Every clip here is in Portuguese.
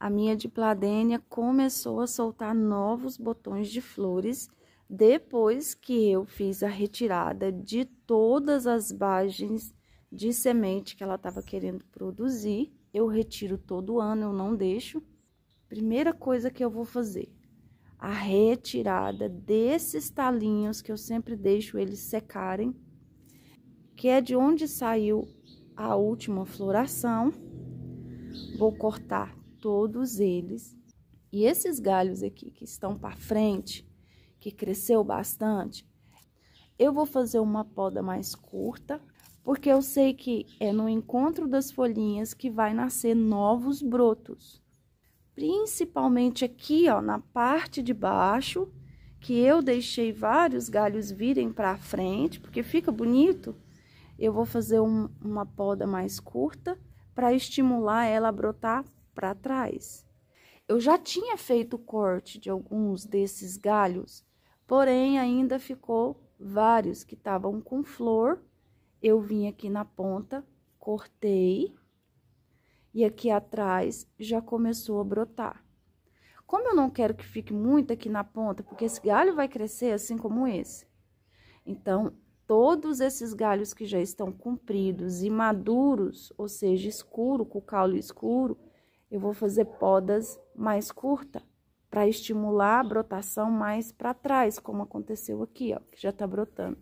a minha dipladênia começou a soltar novos botões de flores depois que eu fiz a retirada de todas as bagens de semente que ela estava querendo produzir. Eu retiro todo ano, eu não deixo. Primeira coisa que eu vou fazer, a retirada desses talinhos que eu sempre deixo eles secarem, que é de onde saiu a última floração. Vou cortar todos eles. E esses galhos aqui que estão para frente, que cresceu bastante, eu vou fazer uma poda mais curta, porque eu sei que é no encontro das folhinhas que vai nascer novos brotos. Principalmente aqui, ó, na parte de baixo, que eu deixei vários galhos virem para frente, porque fica bonito. Eu vou fazer um, uma poda mais curta para estimular ela a brotar para trás. Eu já tinha feito o corte de alguns desses galhos, porém ainda ficou vários que estavam com flor. Eu vim aqui na ponta, cortei e aqui atrás já começou a brotar. Como eu não quero que fique muito aqui na ponta, porque esse galho vai crescer assim como esse. Então, todos esses galhos que já estão compridos e maduros, ou seja, escuro, com caule escuro, eu vou fazer podas mais curta para estimular a brotação mais para trás, como aconteceu aqui, ó, que já está brotando.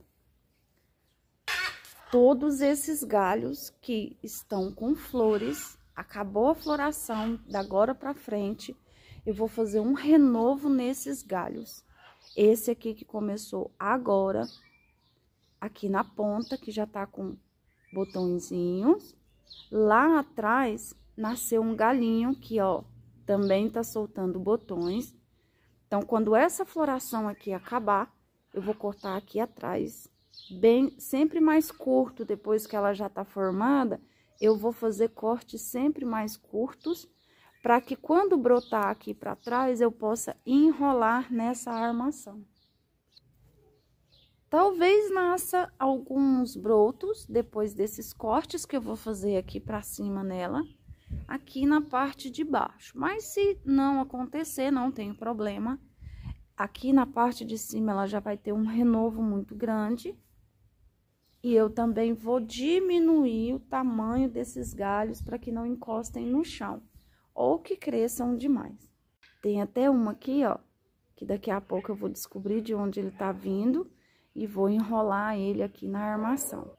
Todos esses galhos que estão com flores, acabou a floração, da agora para frente, eu vou fazer um renovo nesses galhos. Esse aqui que começou agora, aqui na ponta, que já tá com botõezinhos. Lá atrás, nasceu um galinho que, ó, também tá soltando botões. Então, quando essa floração aqui acabar, eu vou cortar aqui atrás, bem, sempre mais curto, depois que ela já tá formada, eu vou fazer cortes sempre mais curtos, para que quando brotar aqui para trás, eu possa enrolar nessa armação. Talvez nasça alguns brotos depois desses cortes que eu vou fazer aqui para cima nela, aqui na parte de baixo. Mas se não acontecer, não tem problema. Aqui na parte de cima ela já vai ter um renovo muito grande. E eu também vou diminuir o tamanho desses galhos para que não encostem no chão ou que cresçam demais. Tem até uma aqui, ó, que daqui a pouco eu vou descobrir de onde ele tá vindo e vou enrolar ele aqui na armação.